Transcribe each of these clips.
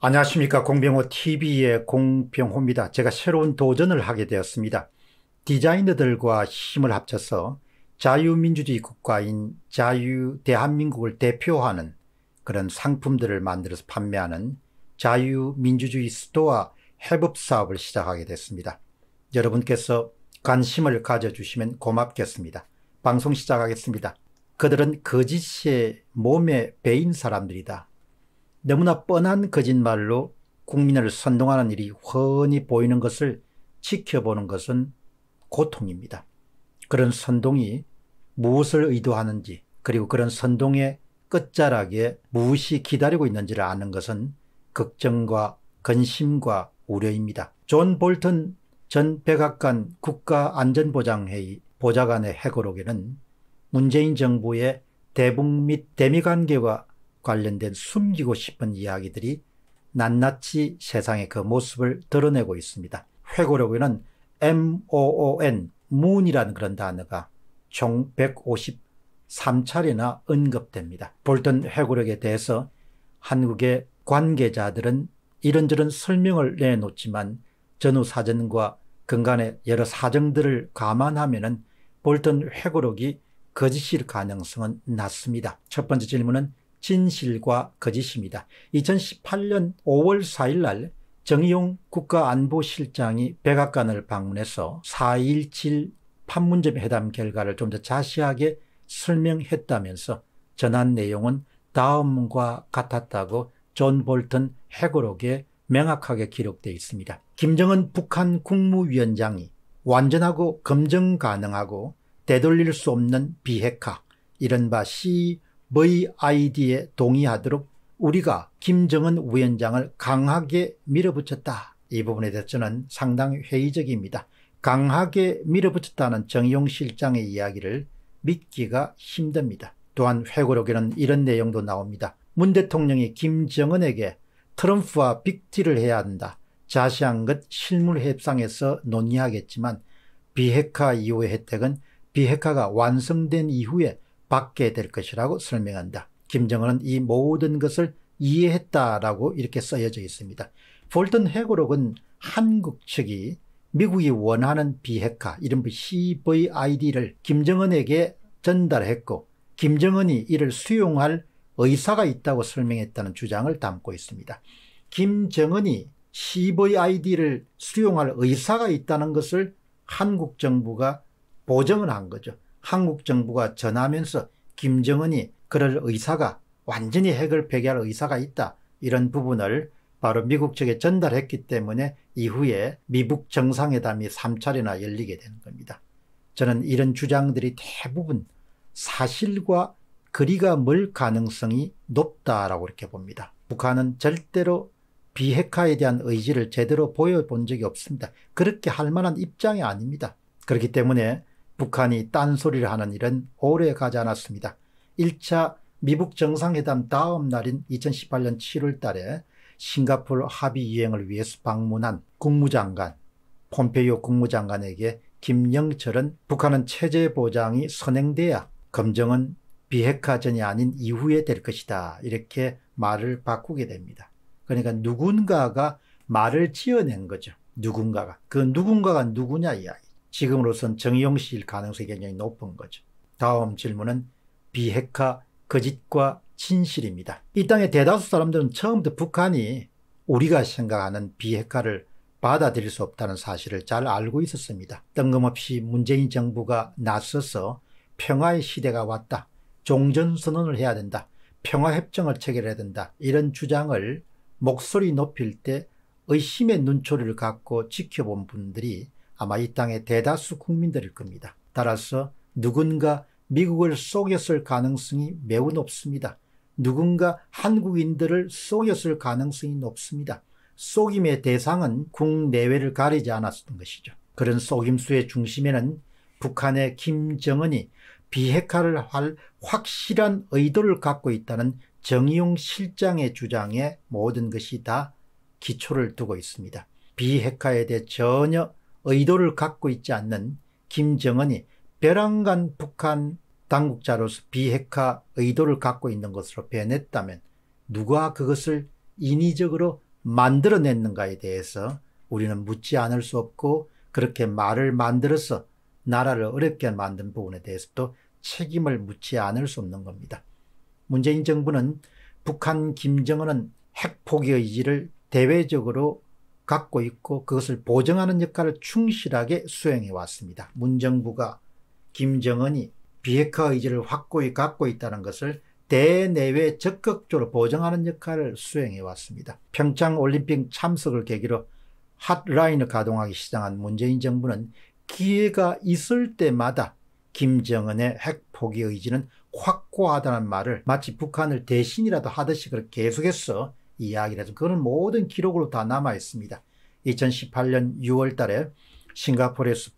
안녕하십니까. 공병호 TV의 공병호입니다. 제가 새로운 도전을 하게 되었습니다. 디자이너들과 힘을 합쳐서 자유민주주의 국가인 자유 대한민국을 대표하는 그런 상품들을 만들어서 판매하는 자유민주주의 스토어 해법 사업을 시작하게 됐습니다. 여러분께서 관심을 가져주시면 고맙겠습니다. 방송 시작하겠습니다. 그들은 거짓의 몸에 배인 사람들이다. 너무나 뻔한 거짓말로 국민을 선동하는 일이 훤히 보이는 것을 지켜보는 것은 고통입니다. 그런 선동이 무엇을 의도하는지 그리고 그런 선동의 끝자락에 무엇이 기다리고 있는지를 아는 것은 걱정과 근심과 우려입니다. 존 볼턴 전 백악관 국가안전보장회의 보좌관의 해고록에는 문재인 정부의 대북 및 대미 관계와 관련된 숨기고 싶은 이야기들이 낱낱이 세상의 그 모습을 드러내고 있습니다. 회고록에는 MOON, 문이라는 그런 단어가 총 153차례나 언급됩니다. 볼턴 회고록에 대해서 한국의 관계자들은 이런저런 설명을 내놓지만 전후 사전과 근간의 여러 사정들을 감안하면 볼턴 회고록이 거짓일 가능성은 낮습니다. 첫 번째 질문은 진실과 거짓입니다. 2018년 5월 4일 날 정의용 국가안보실장이 백악관을 방문해서 4.17 판문점 회담 결과를 좀 더 자세하게 설명했다면서 전한 내용은 다음과 같았다고 존 볼튼 해고록에 명확하게 기록되어 있습니다. 김정은 북한 국무위원장이 완전하고 검증 가능하고 되돌릴 수 없는 비핵화, 이른바 C 의 아이디에 동의하도록 우리가 김정은 위원장을 강하게 밀어붙였다. 이 부분에 대해서는 상당히 회의적입니다. 강하게 밀어붙였다는 정용 실장의 이야기를 믿기가 힘듭니다. 또한 회고록에는 이런 내용도 나옵니다. 문 대통령이 김정은에게 트럼프와 빅딜을 해야 한다. 자세한 것 실물 협상에서 논의하겠지만 비핵화 이후의 혜택은 비핵화가 완성된 이후에 받게 될 것이라고 설명한다. 김정은은 이 모든 것을 이해했다라고 이렇게 써여져 있습니다. 볼턴 회고록은 한국 측이 미국이 원하는 비핵화, 이른바 CVID를 김정은에게 전달했고 김정은이 이를 수용할 의사가 있다고 설명했다는 주장을 담고 있습니다. 김정은이 CVID를 수용할 의사가 있다는 것을 한국 정부가 보정을 한 거죠. 한국 정부가 전하면서 김정은이 그럴 의사가 완전히 핵을 폐기할 의사가 있다 이런 부분을 바로 미국 측에 전달했기 때문에 이후에 미북 정상회담이 3차례나 열리게 되는 겁니다. 저는 이런 주장들이 대부분 사실과 거리가 멀 가능성이 높다라고 이렇게 봅니다. 북한은 절대로 비핵화에 대한 의지를 제대로 보여본 적이 없습니다. 그렇게 할 만한 입장이 아닙니다. 그렇기 때문에 북한이 딴소리를 하는 일은 오래 가지 않았습니다. 1차 미북 정상회담 다음 날인 2018년 7월 달에 싱가포르 합의 이행을 위해서 방문한 국무장관 폼페이오 국무장관에게 김영철은 북한은 체제 보장이 선행돼야 검정은 비핵화전이 아닌 이후에 될 것이다 이렇게 말을 바꾸게 됩니다. 그러니까 누군가가 말을 지어낸 거죠. 누군가가 그 누군가가 누구냐 이야기. 지금으로선 정의용 씨일 가능성이 굉장히 높은 거죠. 다음 질문은 비핵화 거짓과 진실입니다. 이 땅의 대다수 사람들은 처음부터 북한이 우리가 생각하는 비핵화를 받아들일 수 없다는 사실을 잘 알고 있었습니다. 뜬금없이 문재인 정부가 나서서 평화의 시대가 왔다. 종전선언을 해야 된다. 평화협정을 체결해야 된다. 이런 주장을 목소리 높일 때 의심의 눈초리를 갖고 지켜본 분들이 아마 이 땅의 대다수 국민들일 겁니다. 따라서 누군가 미국을 속였을 가능성이 매우 높습니다. 누군가 한국인들을 속였을 가능성이 높습니다. 속임의 대상은 국내외를 가리지 않았던 것이죠. 그런 속임수의 중심에는 북한의 김정은이 비핵화를 할 확실한 의도를 갖고 있다는 정의용 실장의 주장에 모든 것이 다 기초를 두고 있습니다. 비핵화에 대해 전혀 의도를 갖고 있지 않는 김정은이 벼랑간 북한 당국자로서 비핵화 의도를 갖고 있는 것으로 변했다면 누가 그것을 인위적으로 만들어냈는가에 대해서 우리는 묻지 않을 수 없고 그렇게 말을 만들어서 나라를 어렵게 만든 부분에 대해서도 책임을 묻지 않을 수 없는 겁니다. 문재인 정부는 북한 김정은은 핵포기 의지를 대외적으로 갖고 있고 그것을 보증하는 역할을 충실하게 수행해 왔습니다. 문정부가 김정은이 비핵화 의지를 확고히 갖고 있다는 것을 대내외 적극적으로 보증하는 역할을 수행해 왔습니다. 평창 올림픽 참석을 계기로 핫라인을 가동하기 시작한 문재인 정부는 기회가 있을 때마다 김정은의 핵 포기 의지는 확고하다는 말을 마치 북한을 대신이라도 하듯이 계속해서 이야기를해서 그런 모든 기록으로 다 남아 있습니다. 2018년 6월 달에 싱가포르에서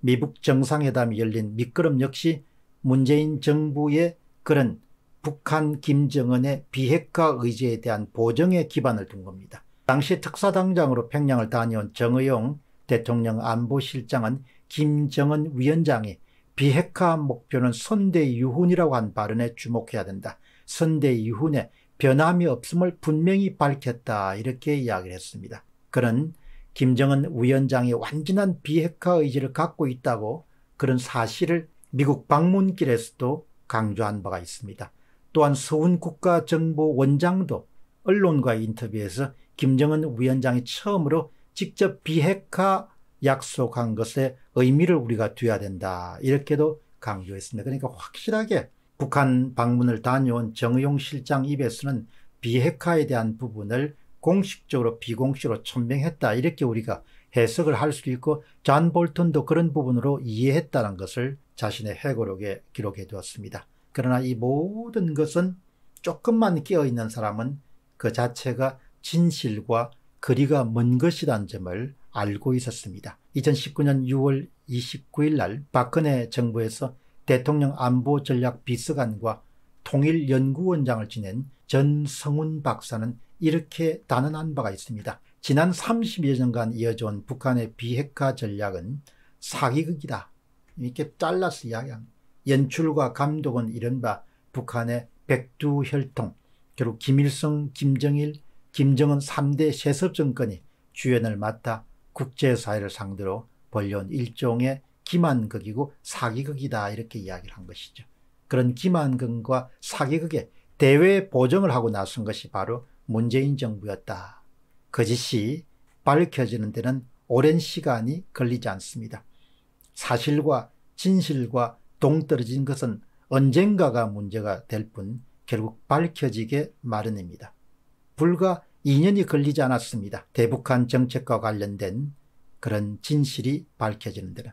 미북 정상회담이 열린 미끄럼 역시 문재인 정부의 그런 북한 김정은의 비핵화 의지에 대한 보정에 기반을 둔 겁니다. 당시 특사당장으로 평양을 다녀온 정의용 대통령 안보실장은 김정은 위원장이 비핵화 목표는 선대 유훈이라고 한 발언에 주목해야 된다. 선대 유훈에 변함이 없음을 분명히 밝혔다 이렇게 이야기를 했습니다. 그는 김정은 위원장이 완전한 비핵화 의지를 갖고 있다고 그런 사실을 미국 방문길에서도 강조한 바가 있습니다. 또한 서훈 국가정보원장도 언론과의 인터뷰에서 김정은 위원장이 처음으로 직접 비핵화 약속한 것의 의미를 우리가 둬야 된다 이렇게도 강조했습니다. 그러니까 확실하게 북한 방문을 다녀온 정의용 실장 입에서는 비핵화에 대한 부분을 공식적으로 비공식으로 천명했다 이렇게 우리가 해석을 할 수도 있고 잔 볼턴도 그런 부분으로 이해했다는 것을 자신의 회고록에 기록해 두었습니다. 그러나 이 모든 것은 조금만 끼어있는 사람은 그 자체가 진실과 거리가 먼 것이라는 점을 알고 있었습니다. 2019년 6월 29일 날 박근혜 정부에서 대통령 안보 전략 비서관과 통일연구원장을 지낸 전성훈 박사는 이렇게 단언한 바가 있습니다. 지난 30여 년간 이어져온 북한의 비핵화 전략은 사기극이다. 이렇게 잘라서 이야기합 연출과 감독은 이른바 북한의 백두혈통, 결국 김일성, 김정일, 김정은 3대 세습정권이 주연을 맡아 국제사회를 상대로 벌려온 일종의 기만극이고 사기극이다 이렇게 이야기를 한 것이죠. 그런 기만극과 사기극에 대외 보정을 하고 나선 것이 바로 문재인 정부였다. 거짓이 그 밝혀지는 데는 오랜 시간이 걸리지 않습니다. 사실과 진실과 동떨어진 것은 언젠가가 문제가 될 뿐 결국 밝혀지게 마련입니다. 불과 2년이 걸리지 않았습니다. 대북한 정책과 관련된 그런 진실이 밝혀지는 데는.